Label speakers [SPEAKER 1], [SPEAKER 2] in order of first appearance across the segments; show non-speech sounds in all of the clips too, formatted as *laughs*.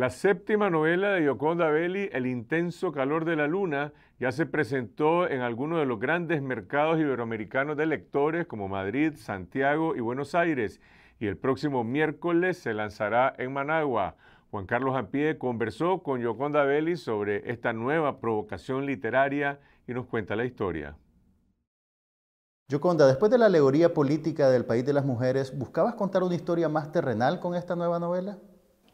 [SPEAKER 1] La séptima novela de Yoconda Belli, El intenso calor de la luna, ya se presentó en algunos de los grandes mercados iberoamericanos de lectores como Madrid, Santiago y Buenos Aires, y el próximo miércoles se lanzará en Managua. Juan Carlos Ampie conversó con Yoconda Belli sobre esta nueva provocación literaria y nos cuenta la historia. Yoconda, después de la alegoría política del país de las mujeres, ¿buscabas contar una historia más terrenal con esta nueva novela?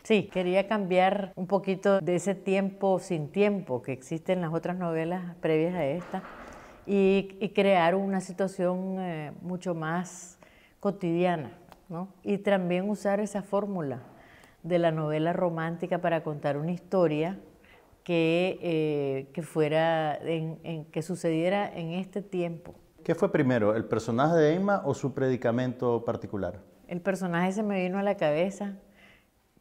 [SPEAKER 1] Sí,
[SPEAKER 2] quería cambiar un poquito de ese tiempo sin tiempo que existe en las otras novelas previas a esta y, crear una situación eh, mucho más cotidiana, Y también usar esa fórmula de la novela romántica para contar una historia que, eh, fuera en, que sucediera en este tiempo.
[SPEAKER 1] ¿Qué fue primero, el personaje de Emma o su predicamento particular?
[SPEAKER 2] El personaje se me vino a la cabeza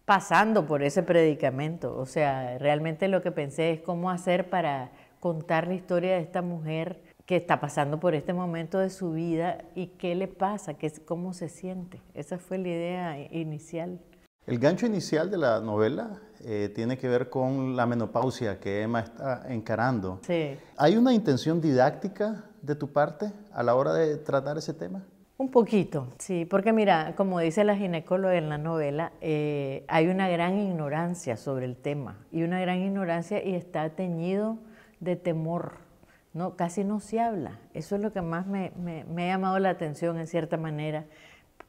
[SPEAKER 2] pasando por ese predicamento. O sea, realmente lo que pensé es cómo hacer para contar la historia de esta mujer que está pasando por este momento de su vida y qué le pasa, qué, cómo se siente. Esa fue la idea inicial.
[SPEAKER 1] El gancho inicial de la novela eh, tiene que ver con la menopausia que Emma está encarando. Sí. ¿Hay una intención didáctica de tu parte a la hora de tratar ese tema?
[SPEAKER 2] Un poquito, sí, porque mira, como dice la ginecóloga en la novela, eh, hay una gran ignorancia sobre el tema y una gran ignorancia y está teñido de temor, ¿no? casi no se habla. Eso es lo que más me, ha llamado la atención en cierta manera,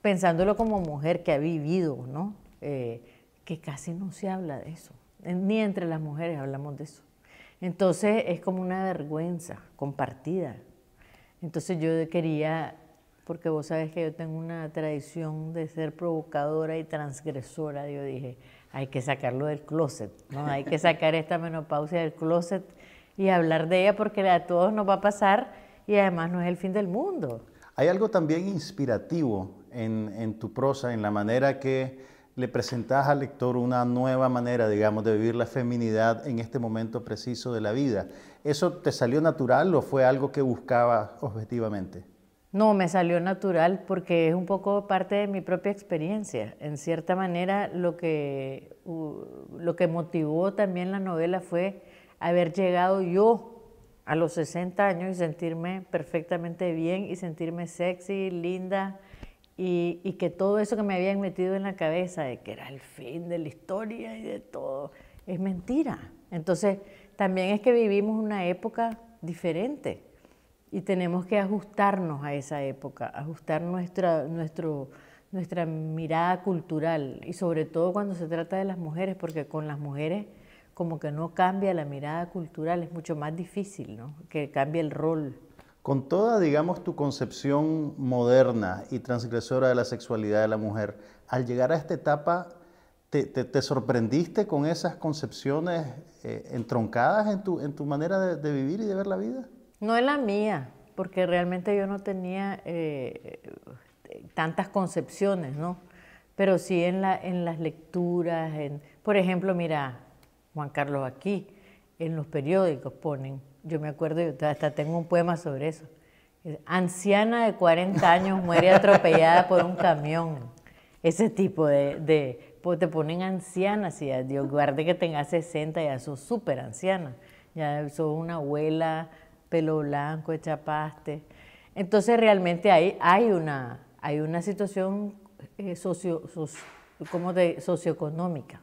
[SPEAKER 2] pensándolo como mujer que ha vivido, ¿no? Eh, que casi no se habla de eso, ni entre las mujeres hablamos de eso. Entonces es como una vergüenza compartida. Entonces yo quería porque vos sabes que yo tengo una tradición de ser provocadora y transgresora. Yo dije, hay que sacarlo del closet, hay que sacar esta menopausia del closet y hablar de ella porque a todos nos va a pasar y además no es el fin del mundo.
[SPEAKER 1] Hay algo también inspirativo en, tu prosa, en la manera que le presentas al lector una nueva manera, digamos, de vivir la feminidad en este momento preciso de la vida. ¿Eso te salió natural o fue algo que buscabas objetivamente?
[SPEAKER 2] No, me salió natural porque es un poco parte de mi propia experiencia. En cierta manera, lo que, lo que motivó también la novela fue haber llegado yo a los 60 años y sentirme perfectamente bien y sentirme sexy, linda y, que todo eso que me habían metido en la cabeza de que era el fin de la historia y de todo, es mentira. Entonces, también es que vivimos una época diferente. Y tenemos que ajustarnos a esa época, ajustar nuestra, nuestro, nuestra mirada cultural y sobre todo cuando se trata de las mujeres, porque con las mujeres como que no cambia la mirada cultural, es mucho más difícil que cambie el rol.
[SPEAKER 1] Con toda, digamos, tu concepción moderna y transgresora de la sexualidad de la mujer, al llegar a esta etapa, ¿te, sorprendiste con esas concepciones eh, entroncadas en tu, en tu manera de vivir y de ver la vida?
[SPEAKER 2] No es la mía, porque realmente yo no tenía eh, tantas concepciones, ¿no? Pero sí en, la, en las lecturas, por ejemplo, mira, Juan Carlos aquí, en los periódicos ponen, yo me acuerdo, hasta tengo un poema sobre eso, anciana de 40 años muere atropellada por un camión. Ese tipo de, de te ponen anciana, si Dios guarde que tenga 60, ya sos súper anciana, ya sos una abuela, pelo blanco, hecha Entonces realmente hay, hay, una, hay una situación eh, socio, como socioeconómica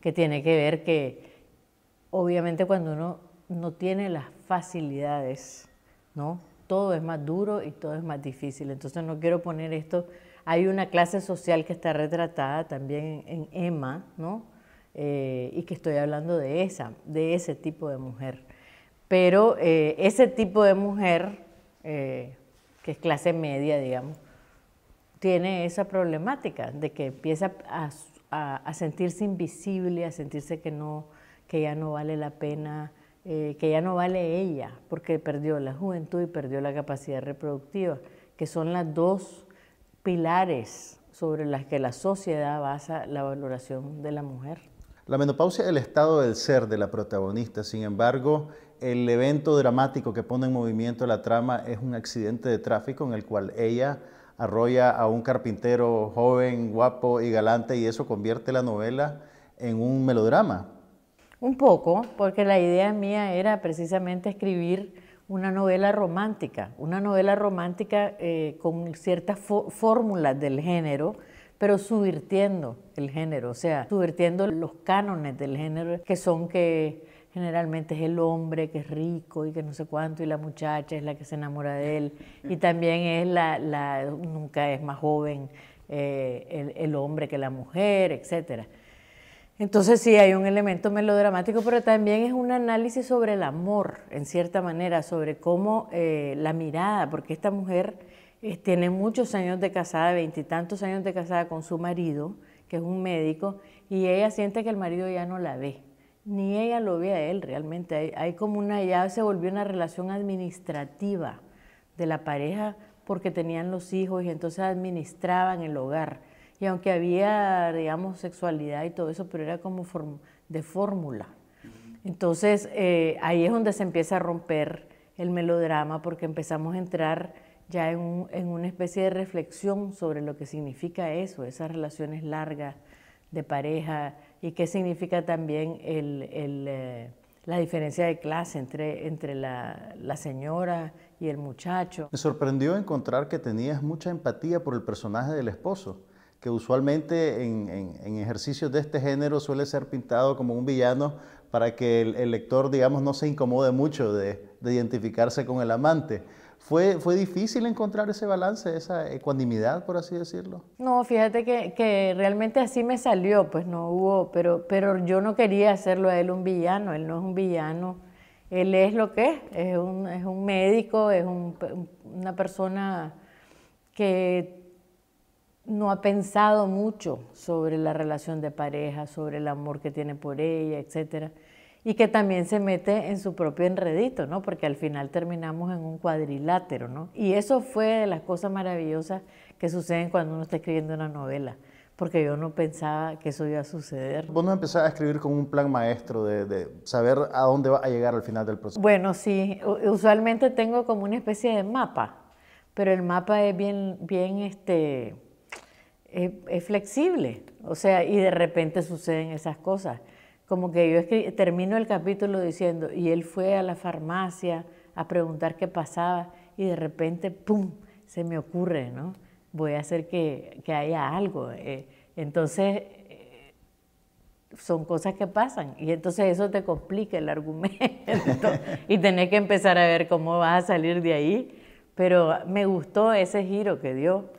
[SPEAKER 2] que tiene que ver que obviamente cuando uno no tiene las facilidades, ¿no? Todo es más duro y todo es más difícil. Entonces no quiero poner esto. Hay una clase social que está retratada también en, Emma ¿no? Eh, y que estoy hablando de esa, de ese tipo de mujer. Pero eh, ese tipo de mujer, eh, que es clase media, digamos, tiene esa problemática de que empieza a, sentirse invisible, a sentirse que, ya no vale la pena, eh, que ya no vale ella, porque perdió la juventud y perdió la capacidad reproductiva, que son las dos pilares sobre las que la sociedad basa la valoración de la mujer.
[SPEAKER 1] La menopausia es el estado del ser de la protagonista, sin embargo, el evento dramático que pone en movimiento la trama es un accidente de tráfico en el cual ella arrolla a un carpintero joven, guapo y galante y eso convierte la novela en un melodrama.
[SPEAKER 2] Un poco, porque la idea mía era precisamente escribir una novela romántica, una novela romántica eh, con ciertas fórmulas del género pero subvirtiendo el género, o sea, subvirtiendo los cánones del género, que son que generalmente es el hombre que es rico y que no sé cuánto, y la muchacha es la que se enamora de él, y también es la, nunca es más joven eh, el, hombre que la mujer, etc. Entonces sí, hay un elemento melodramático, pero también es un análisis sobre el amor, en cierta manera, sobre cómo eh, la mirada, porque esta mujer eh, tiene muchos años de casada, veintitantos años de casada con su marido, que es un médico, y ella siente que el marido ya no la ve, ni ella lo ve a él realmente. Hay, como una, ya se volvió una relación administrativa de la pareja porque tenían los hijos y entonces administraban el hogar. Y aunque había, digamos, sexualidad y todo eso, pero era como de fórmula. Entonces eh, ahí es donde se empieza a romper el melodrama porque empezamos a entrar ya en, en, una especie de reflexión sobre lo que significa eso, esas relaciones largas de pareja y qué significa también el, el, eh, la diferencia de clase entre, entre la, la señora y el muchacho. Me
[SPEAKER 1] sorprendió encontrar que tenías mucha empatía por el personaje del esposo que usualmente en, en, ejercicios de este género suele ser pintado como un villano para que el, el lector, digamos, no se incomode mucho de, de identificarse con el amante. ¿Fue, difícil encontrar ese balance, esa ecuanimidad, por así decirlo?
[SPEAKER 2] No, fíjate que, realmente así me salió, pues no hubo, pero, pero yo no quería hacerlo a él un villano, él no es un villano, él es lo que es, es un, médico, es un, una persona que no ha pensado mucho sobre la relación de pareja, sobre el amor que tiene por ella, etcétera y que también se mete en su propio enredito, ¿no? Porque al final terminamos en un cuadrilátero, ¿no? Y eso fue de las cosas maravillosas que suceden cuando uno está escribiendo una novela, porque yo no pensaba que eso iba a suceder.
[SPEAKER 1] Vos no empezás a escribir con un plan maestro de, saber a dónde va a llegar al final del proceso.
[SPEAKER 2] Bueno, sí, usualmente tengo como una especie de mapa, pero el mapa es bien, bien, este, es flexible, o sea, y de repente suceden esas cosas como que yo termino el capítulo diciendo, y él fue a la farmacia a preguntar qué pasaba y de repente, ¡pum!, se me ocurre, ¿no? Voy a hacer que, que haya algo. Eh, entonces, eh, son cosas que pasan y entonces eso te complica el argumento *laughs* y tenés que empezar a ver cómo vas a salir de ahí. Pero me gustó ese giro que dio.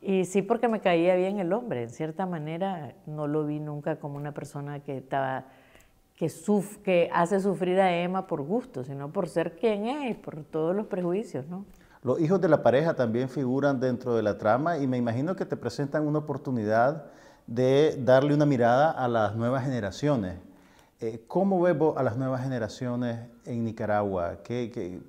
[SPEAKER 2] Y sí, porque me caía bien el hombre. En cierta manera, no lo vi nunca como una persona que estaba que, hace sufrir a Emma por gusto, sino por ser quien es, por todos los prejuicios, ¿no?
[SPEAKER 1] Los hijos de la pareja también figuran dentro de la trama y me imagino que te presentan una oportunidad de darle una mirada a las nuevas generaciones eh, ¿Cómo vemos a las nuevas generaciones en Nicaragua? ¿Qué,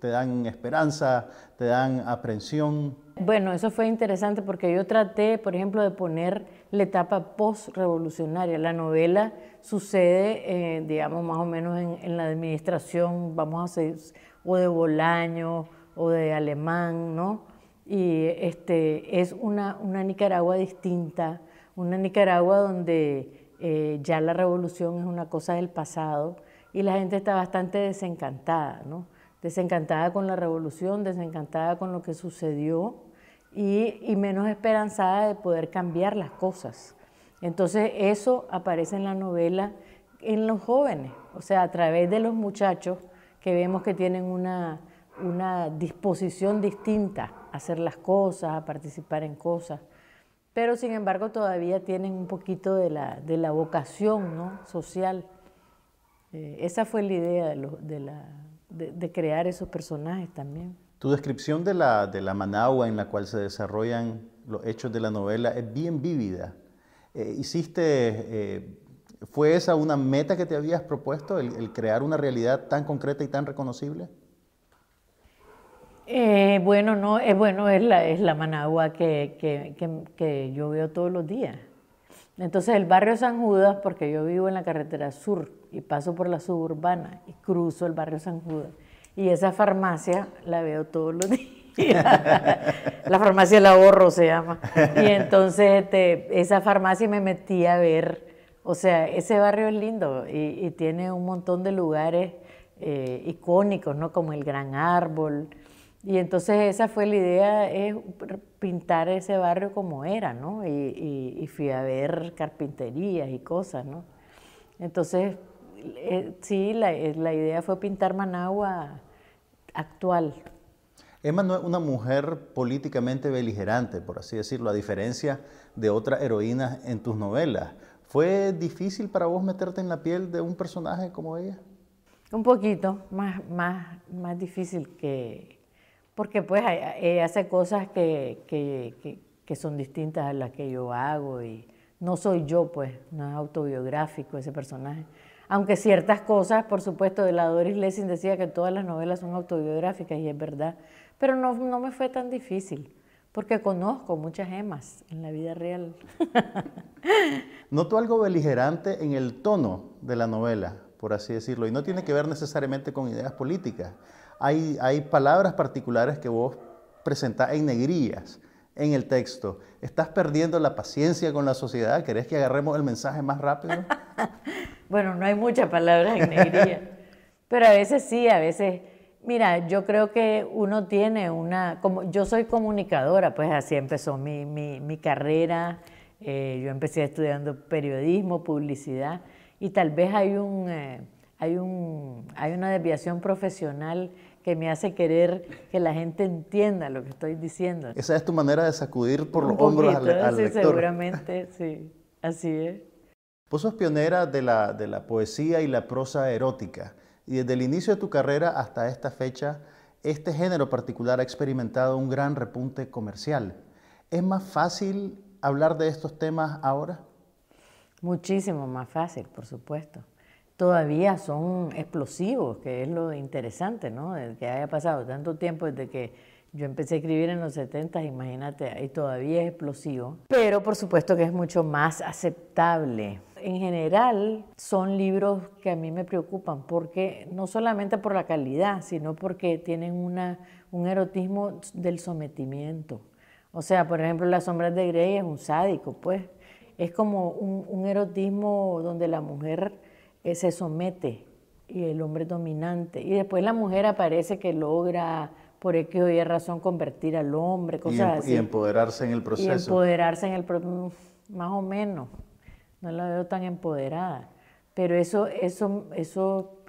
[SPEAKER 1] te, dan esperanza? ¿Te dan aprensión?
[SPEAKER 2] Bueno, eso fue interesante porque yo traté, por ejemplo, de poner la etapa post-revolucionaria. La novela sucede, eh, digamos, más o menos en, la administración, vamos a decir, o de Bolaño o de Alemán, ¿no? Y este, es una, una Nicaragua distinta, una Nicaragua donde eh, ya la revolución es una cosa del pasado y la gente está bastante desencantada, ¿no? desencantada con la revolución, desencantada con lo que sucedió y, menos esperanzada de poder cambiar las cosas. Entonces eso aparece en la novela en los jóvenes, o sea, a través de los muchachos que vemos que tienen una, una disposición distinta a hacer las cosas, a participar en cosas pero sin embargo todavía tienen un poquito de la, de la vocación ¿no? social. Eh, esa fue la idea de, la, de, crear esos personajes también.
[SPEAKER 1] Tu descripción de la, de la Managua en la cual se desarrollan los hechos de la novela es bien vívida. Eh, hiciste, eh, ¿Fue esa una meta que te habías propuesto, el crear una realidad tan concreta y tan reconocible?
[SPEAKER 2] Eh, bueno, no, es eh, bueno, es la, Managua que, yo veo todos los días. Entonces el barrio San Judas, porque yo vivo en la carretera sur y paso por la suburbana y cruzo el barrio San Judas. Y esa farmacia la veo todos los *laughs* días. la farmacia El Ahorro se llama. Y entonces este, esa farmacia me metí a ver. O sea, ese barrio es lindo y, tiene un montón de lugares eh, icónicos, ¿no? Como el Gran Árbol, y entonces esa fue la idea, es pintar ese barrio como era, ¿no? Y, fui a ver carpinterías y cosas, ¿no? Entonces, eh, sí, la, eh, la, idea fue pintar Managua actual.
[SPEAKER 1] Emma no es una mujer políticamente beligerante, por así decirlo, a diferencia de otras heroínas en tus novelas. ¿Fue difícil para vos meterte en la piel de un personaje como ella? Un poquito, más, más, más
[SPEAKER 2] difícil que, porque pues eh, hace cosas que, que, que, son distintas a las que yo hago y no soy yo, pues, no es autobiográfico ese personaje. Aunque ciertas cosas, por supuesto, de la Doris Lessing decía que todas las novelas son autobiográficas y es verdad, pero no, no me fue tan difícil porque conozco muchas gemas en la vida real. *laughs*
[SPEAKER 1] Noto algo beligerante en el tono de la novela, por así decirlo, y no tiene que ver necesariamente con ideas políticas, hay, palabras particulares que vos presentás en negrías en el texto. ¿Estás perdiendo la paciencia con la sociedad? ¿Querés que agarremos el mensaje más rápido?
[SPEAKER 2] *laughs* bueno, no hay muchas palabras en negrías. pero a veces sí, a veces... Mira, yo creo que uno tiene una... Como, yo soy comunicadora, pues así empezó mi, carrera. Eh, yo empecé estudiando periodismo, publicidad, y tal vez hay, eh, hay una desviación profesional que me hace querer que la gente entienda lo que estoy diciendo. Esa
[SPEAKER 1] es tu manera de sacudir por los hombros al, sí, lector.
[SPEAKER 2] Seguramente, sí, así es.
[SPEAKER 1] Vos sos pionera de la, de la poesía y la prosa erótica, y desde el inicio de tu carrera hasta esta fecha, este género particular ha experimentado un gran repunte comercial. ¿Es más fácil hablar de estos temas ahora? Muchísimo más fácil, por
[SPEAKER 2] supuesto todavía son explosivos, que es lo interesante, ¿no? De que haya pasado tanto tiempo desde que yo empecé a escribir en los 70, imagínate, ahí todavía es explosivo, pero por supuesto que es mucho más aceptable. En general son libros que a mí me preocupan, porque no solamente por la calidad, sino porque tienen una, un erotismo del sometimiento. O sea, por ejemplo, Las sombras de Grey es un sádico, pues. Es como un erotismo donde la mujer eh, se somete y el hombre es dominante. Y después la mujer aparece que logra por X o Y razón convertir al hombre, cosas em-, y así. Y
[SPEAKER 1] empoderarse en el proceso.
[SPEAKER 2] empoderarse en el proceso, mm, más o menos. No la veo tan empoderada. Pero eso, eso, eso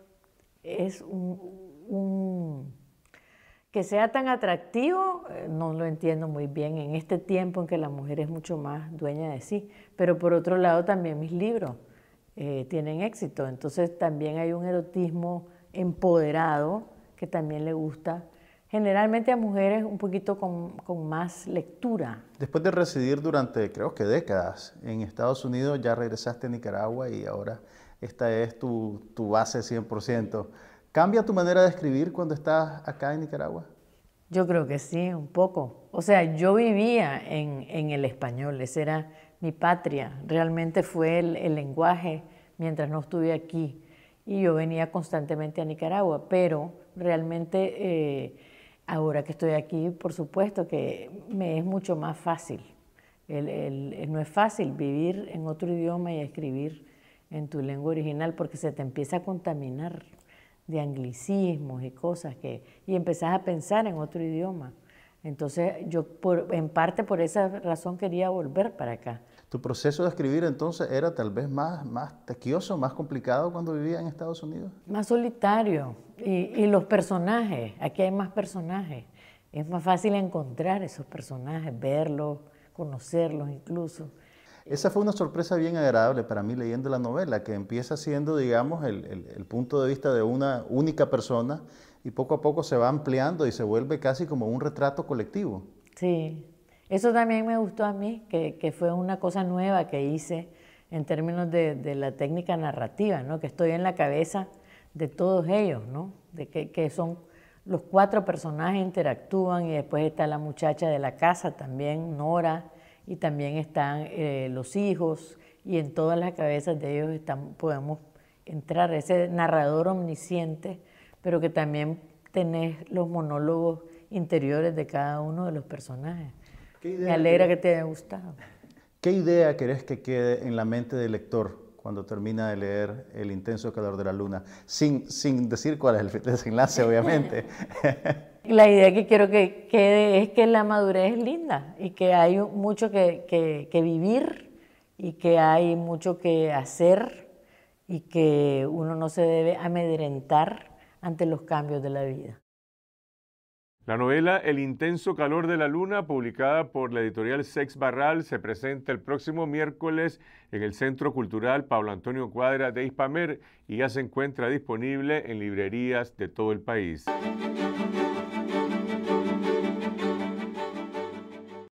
[SPEAKER 2] es un, que sea tan atractivo, eh, no lo entiendo muy bien en este tiempo en que la mujer es mucho más dueña de sí. Pero por otro lado también mis libros. Eh, tienen éxito. Entonces también hay un erotismo empoderado que también le gusta generalmente a mujeres un poquito con, más lectura.
[SPEAKER 1] Después de residir durante, creo que décadas, en Estados Unidos, ya regresaste a Nicaragua y ahora esta es tu, tu base 100%. ¿Cambia tu manera de escribir cuando estás acá en Nicaragua?
[SPEAKER 2] Yo creo que sí, un poco. O sea, yo vivía en, en el español, ese era mi patria, realmente fue el, lenguaje mientras no estuve aquí. Y yo venía constantemente a Nicaragua, pero realmente eh, ahora que estoy aquí, por supuesto que me es mucho más fácil. no es fácil vivir en otro idioma y escribir en tu lengua original porque se te empieza a contaminar de anglicismos y cosas que... y empezás a pensar en otro idioma. Entonces yo en parte por esa razón quería volver
[SPEAKER 1] para acá. ¿Tu proceso de escribir entonces era tal vez más, más tequioso, más complicado cuando vivía en Estados Unidos?
[SPEAKER 2] Más solitario. Y, los personajes, aquí hay más personajes. Es más fácil encontrar esos personajes, verlos, conocerlos incluso.
[SPEAKER 1] Esa fue una sorpresa bien agradable para mí leyendo la novela, que empieza siendo, digamos, el punto de vista de una única persona y poco a poco se va ampliando y se vuelve casi como un retrato colectivo.
[SPEAKER 2] Sí, eso también me gustó a mí, que, fue una cosa nueva que hice en términos de, la técnica narrativa, ¿no? que estoy en la cabeza de todos ellos, ¿no? de que, son los cuatro personajes interactúan y después está la muchacha de la casa también, Nora, y también están eh, los hijos y en todas las cabezas de ellos están, podemos entrar ese narrador omnisciente pero que también tenés los monólogos interiores de cada uno de los personajes. Me alegra que, te haya gustado.
[SPEAKER 1] ¿Qué idea querés que quede en la mente del lector cuando termina de leer El intenso calor de la luna, sin, sin decir cuál es el *laughs* desenlace, obviamente. *laughs*
[SPEAKER 2] La idea que quiero que quede es que la madurez es linda y que hay mucho que, que, que, vivir y que hay mucho que hacer y que uno no se debe amedrentar ante los cambios de la vida.
[SPEAKER 1] La novela El intenso calor de la luna, publicada por la editorial Sex Barral, se presenta el próximo miércoles en el Centro Cultural Pablo Antonio Cuadra de Ispamer y ya se encuentra disponible en librerías de todo el país.